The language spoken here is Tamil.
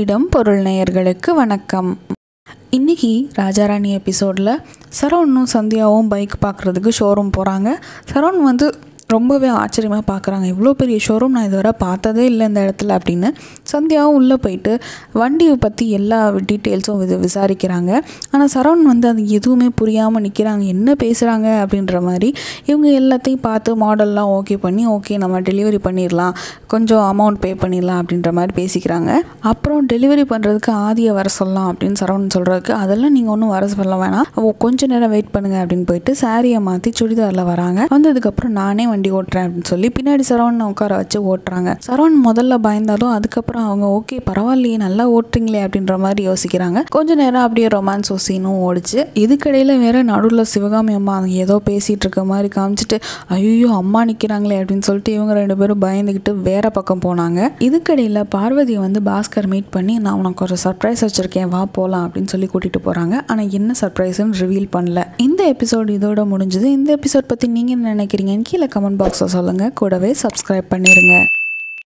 இடம் பொருள் நேயர்களுக்கு வணக்கம் இன்னைக்கு ராஜாராணி எபிசோடில் சரவணும் சந்தியாவும் பைக் பார்க்குறதுக்கு ஷோரூம் போகிறாங்க சரவண் வந்து ரொம்பவே ஆச்சரியமாக பார்க்குறாங்க இவ்வளோ பெரிய ஷோரூம் நான் இதுவரை பார்த்ததே இல்லை இந்த இடத்துல அப்படின்னு சந்தியாவும் உள்ளே போயிட்டு வண்டியை பற்றி எல்லா டீட்டெயில்ஸும் இது விசாரிக்கிறாங்க ஆனால் சரவண் வந்து அது எதுவுமே புரியாமல் நிற்கிறாங்க என்ன பேசுகிறாங்க அப்படின்ற மாதிரி இவங்க எல்லாத்தையும் பார்த்து மாடல்லாம் ஓகே பண்ணி ஓகே நம்ம டெலிவரி பண்ணிடலாம் கொஞ்சம் அமௌண்ட் பே பண்ணிடலாம் அப்படின்ற மாதிரி பேசிக்கிறாங்க அப்புறம் டெலிவரி பண்ணுறதுக்கு ஆதியை வர சொல்லலாம் அப்படின்னு சரவணன் சொல்கிறதுக்கு அதெல்லாம் நீங்கள் ஒன்றும் வர சொல்ல வேணாம் கொஞ்சம் நேரம் வெயிட் பண்ணுங்கள் அப்படின்னு போயிட்டு சாரியை மாற்றி சுடிதாரில் வராங்க வந்ததுக்கப்புறம் நானே வந்து வண்டி ஓட்டுறேன் அப்படின்னு சொல்லி பின்னாடி சரவணனை உட்கார வச்சு ஓட்டுறாங்க சரவண் முதல்ல பயந்தாலும் அதுக்கப்புறம் அவங்க ஓகே பரவாயில்லையே நல்லா ஓட்டுறீங்களே அப்படின்ற மாதிரி யோசிக்கிறாங்க கொஞ்ச நேரம் அப்படியே ரொமான்ஸ் ஓசினும் ஓடிச்சு இதுக்கடையில் வேற நடுவில் சிவகாமி அம்மா ஏதோ பேசிகிட்டு இருக்க மாதிரி காமிச்சிட்டு ஐயோ அம்மா நிற்கிறாங்களே அப்படின்னு சொல்லிட்டு இவங்க ரெண்டு பேரும் பயந்துக்கிட்டு வேற பக்கம் போனாங்க இதுக்கடையில் பார்வதியை வந்து பாஸ்கர் மீட் பண்ணி நான் உனக்கு ஒரு சர்ப்ரைஸ் வச்சுருக்கேன் வா போகலாம் அப்படின்னு சொல்லி கூட்டிகிட்டு போகிறாங்க ஆனால் என்ன சர்ப்ரைஸ்ன்னு ரிவீல் பண்ணல இந்த எபிசோடு எபிசோட் இதோட முடிஞ்சது இந்த எபிசோட் பற்றி நீங்கள் என்ன நினைக்கிறீங்கன்னு கீழே கமெண்ட் பாக்ஸில் சொல்லுங்கள் கூடவே சப்ஸ்கிரைப் பண்ணிடுங்க